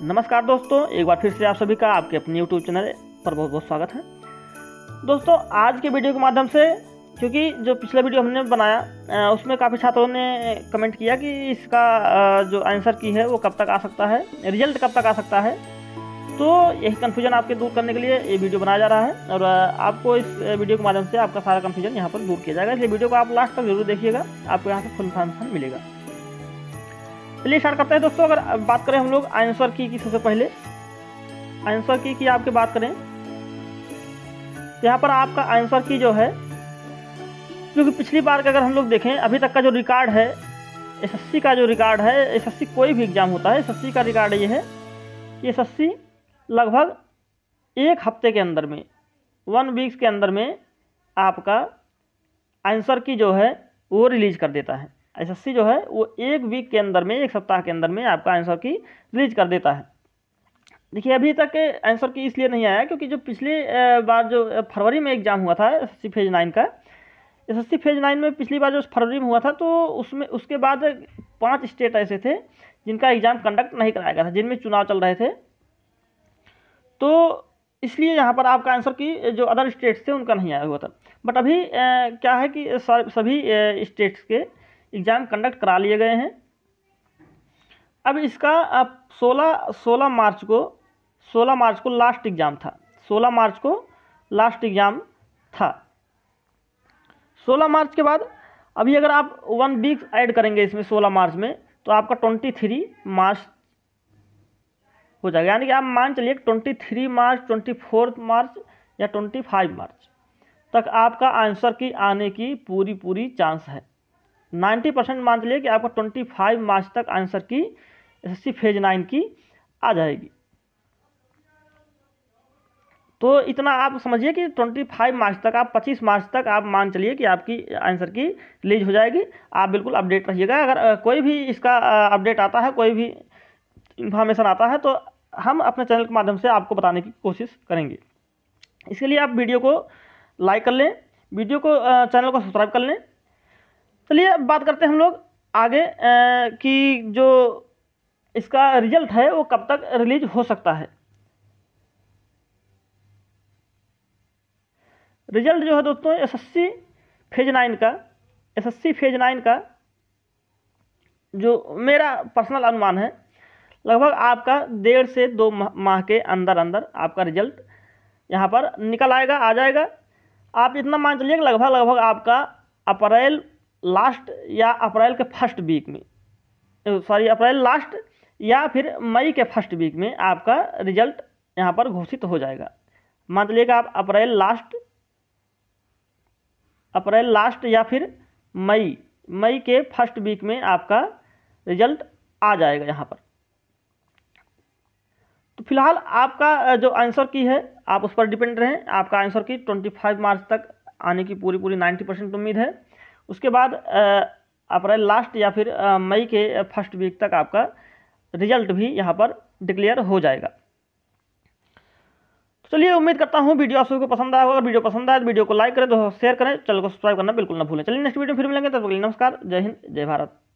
नमस्कार दोस्तों एक बार फिर से आप सभी का आपके अपने यूट्यूब चैनल पर बहुत बहुत स्वागत है दोस्तों आज के वीडियो के माध्यम से क्योंकि जो पिछला वीडियो हमने बनाया उसमें काफ़ी छात्रों ने कमेंट किया कि इसका जो आंसर की है वो कब तक आ सकता है रिजल्ट कब तक आ सकता है तो यही कन्फ्यूजन आपके दूर करने के लिए ये वीडियो बनाया जा रहा है और आपको इस वीडियो के माध्यम से आपका सारा कन्फ्यूजन यहाँ पर दूर किया जाएगा इसलिए वीडियो को आप लास्ट तक जरूर देखिएगा आपको यहाँ से फुल इन्फॉर्मेशन मिलेगा चलिए स्टार्ट करते हैं दोस्तों अगर बात करें हम लोग आंसर की की सबसे पहले आंसर की की आपके बात करें यहाँ पर आपका आंसर की जो है क्योंकि पिछली बार का अगर हम लोग देखें अभी तक का जो रिकॉर्ड है एसएससी का जो रिकॉर्ड है एसएससी कोई भी एग्ज़ाम होता है एसएससी का रिकॉर्ड ये है कि सी लगभग एक हफ्ते के अंदर में वन वीक्स के अंदर में आपका आंसर की जो है वो रिलीज कर देता है एस जो है वो एक वीक के अंदर में एक सप्ताह के अंदर में आपका आंसर की रिलीज कर देता है देखिए अभी तक आंसर की इसलिए नहीं आया क्योंकि जो पिछली बार जो फरवरी में एग्जाम हुआ था एस फेज नाइन का एस फेज नाइन में पिछली बार जो फरवरी में हुआ था तो उसमें उसके बाद पाँच स्टेट ऐसे थे जिनका एग्ज़ाम कंडक्ट नहीं कराया गया था जिनमें चुनाव चल रहे थे तो इसलिए यहाँ पर आपका आंसर की जो अदर स्टेट्स थे उनका नहीं आया हुआ था बट अभी ए, क्या है कि सभी स्टेट्स के एग्ज़ाम कंडक्ट करा लिए गए हैं अब इसका अब सोलह सोलह मार्च को सोलह मार्च को लास्ट एग्ज़ाम था सोलह मार्च को लास्ट एग्ज़ाम था सोलह मार्च के बाद अभी अगर आप वन वीक ऐड करेंगे इसमें सोलह मार्च में तो आपका ट्वेंटी थ्री मार्च हो जाएगा यानी कि आप मान चलिए twenty three March twenty fourth March या ट्वेंटी फाइव मार्च तक आपका आंसर की आने की पूरी पूरी चांस है 90 परसेंट मान चलिए कि ट्वेंटी 25 मार्च तक आंसर की एसएससी फेज नाइन की आ जाएगी तो इतना आप समझिए कि 25 मार्च तक आप 25 मार्च तक आप मान चलिए कि आपकी आंसर की रिलीज हो जाएगी आप बिल्कुल अपडेट रहिएगा अगर कोई भी इसका अपडेट आता है कोई भी इन्फॉर्मेशन आता है तो हम अपने चैनल के माध्यम से आपको बताने की कोशिश करेंगे इसके लिए आप वीडियो को लाइक कर लें वीडियो को चैनल को सब्सक्राइब कर लें चलिए अब बात करते हैं हम लोग आगे कि जो इसका रिजल्ट है वो कब तक रिलीज हो सकता है रिजल्ट जो है दोस्तों एसएससी फेज नाइन का एसएससी फेज नाइन का जो मेरा पर्सनल अनुमान है लगभग आपका डेढ़ से दो माह के अंदर अंदर आपका रिजल्ट यहाँ पर निकल आएगा आ जाएगा आप इतना मान चलिए कि लगभग लगभग आपका अप्रैल लास्ट या अप्रैल के फर्स्ट वीक में सॉरी अप्रैल लास्ट या फिर मई के फर्स्ट वीक में आपका रिजल्ट यहाँ पर घोषित हो जाएगा मान लीजिएगा कि आप अप्रैल लास्ट अप्रैल लास्ट या फिर मई मई के फर्स्ट वीक में आपका रिजल्ट आ जाएगा यहाँ पर तो फिलहाल आपका जो आंसर की है आप उस पर डिपेंड रहें आपका आंसर की 25 मार्च तक आने की पूरी पूरी 90 परसेंट उम्मीद है उसके बाद अप्रैल लास्ट या फिर मई के फर्स्ट वीक तक आपका रिजल्ट भी यहाँ पर डिक्लेयर हो जाएगा तो चलिए उम्मीद करता हूँ वीडियो आप सभी को पसंद आया होगा वीडियो पसंद आए तो वीडियो को लाइक करें तो शेयर करें चैनल को सब्सक्राइब करना बिल्कुल ना भूलें चलिए नेक्स्ट वीडियो में फिर मिलेंगे तब तो तक नमस्कार जय हिंद जय भारत